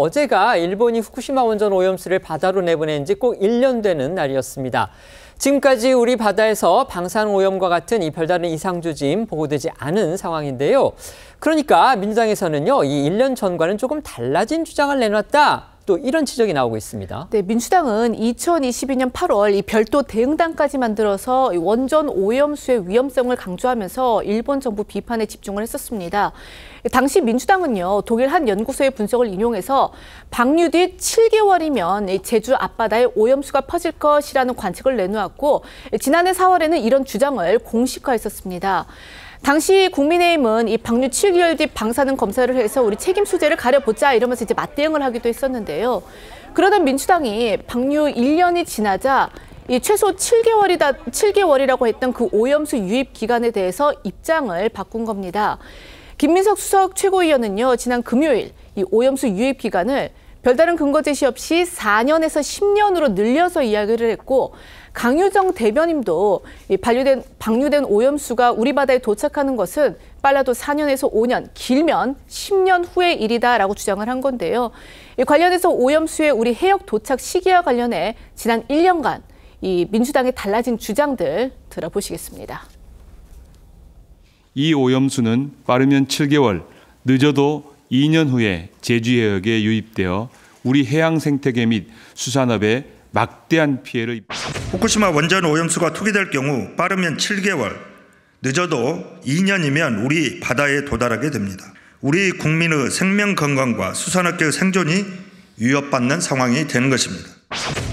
어제가 일본이 후쿠시마 원전 오염수를 바다로 내보낸 지 꼭 1년 되는 날이었습니다. 지금까지 우리 바다에서 방사 오염과 같은 이 별다른 이상조짐 보고되지 않은 상황인데요. 그러니까 민주당에서는요, 이 1년 전과는 조금 달라진 주장을 내놨다. 또 이런 지적이 나오고 있습니다. 네, 민주당은 2022년 8월 이 별도 대응단까지 만들어서 원전 오염수의 위험성을 강조하면서 일본 정부 비판에 집중을 했었습니다. 당시 민주당은요 독일 한 연구소의 분석을 인용해서 방류 뒤 7개월이면 제주 앞바다에 오염수가 퍼질 것이라는 관측을 내놓았고 지난해 4월에는 이런 주장을 공식화했었습니다. 당시 국민의힘은 이 방류 7개월 뒤 방사능 검사를 해서 우리 책임 수재를 가려보자 이러면서 이제 맞대응을 하기도 했었는데요. 그러던 민주당이 방류 1년이 지나자 이 최소 7개월이다 7개월이라고 했던 그 오염수 유입 기간에 대해서 입장을 바꾼 겁니다. 김민석 수석 최고위원은요 지난 금요일 이 오염수 유입 기간을 별다른 근거 제시 없이 4년에서 10년으로 늘려서 이야기를 했고 강유정 대변인도 반류된, 방류된 오염수가 우리 바다에 도착하는 것은 빨라도 4년에서 5년, 길면 10년 후의 일이다라고 주장을 한 건데요. 관련해서 오염수의 우리 해역 도착 시기와 관련해 지난 1년간 이 민주당의 달라진 주장들 들어보시겠습니다. 이 오염수는 빠르면 7개월, 늦어도 2년 후에 제주 해역에 유입되어 우리 해양 생태계 및 수산업에 막대한 피해를 후쿠시마 원전 오염수가 투기될 경우 빠르면 7개월, 늦어도 2년이면 우리 바다에 도달하게 됩니다. 우리 국민의 생명 건강과 수산업계의 생존이 위협받는 상황이 되는 것입니다.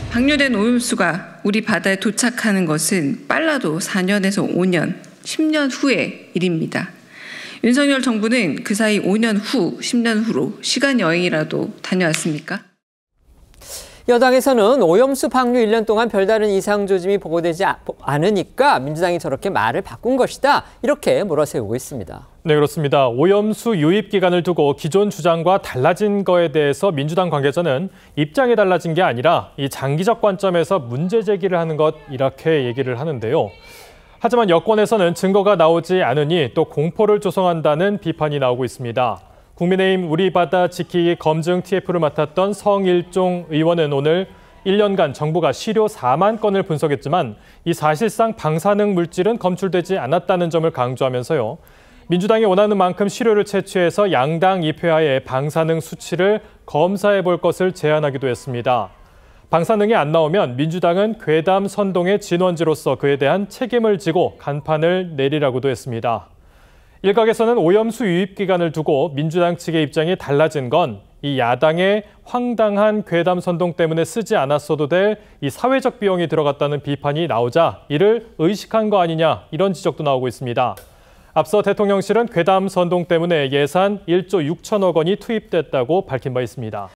방류된 오염수가 우리 바다에 도착하는 것은 빨라도 4년에서 5년, 10년 후의 일입니다. 윤석열 정부는 그 사이 5년 후, 10년 후로 시간 여행이라도 다녀왔습니까? 여당에서는 오염수 방류 1년 동안 별다른 이상 조짐이 보고되지 아, 않으니까 민주당이 저렇게 말을 바꾼 것이다. 이렇게 몰아세우고 있습니다. 네, 그렇습니다. 오염수 유입 기간을 두고 기존 주장과 달라진 거에 대해서 민주당 관계자는 입장이 달라진 게 아니라 이 장기적 관점에서 문제 제기를 하는 것 이렇게 얘기를 하는데요. 하지만 여권에서는 증거가 나오지 않으니 또 공포를 조성한다는 비판이 나오고 있습니다. 국민의힘 우리 바다 지키기 검증 TF를 맡았던 성일종 의원은 오늘 1년간 정부가 시료 4만 건을 분석했지만 이 사실상 방사능 물질은 검출되지 않았다는 점을 강조하면서요. 민주당이 원하는 만큼 시료를 채취해서 양당 입회하에 방사능 수치를 검사해 볼 것을 제안하기도 했습니다. 방사능이 안 나오면 민주당은 괴담 선동의 진원지로서 그에 대한 책임을 지고 간판을 내리라고도 했습니다. 일각에서는 오염수 유입 기간을 두고 민주당 측의 입장이 달라진 건 이 야당의 황당한 괴담 선동 때문에 쓰지 않았어도 될 이 사회적 비용이 들어갔다는 비판이 나오자 이를 의식한 거 아니냐 이런 지적도 나오고 있습니다. 앞서 대통령실은 괴담 선동 때문에 예산 1조 6천억 원이 투입됐다고 밝힌 바 있습니다.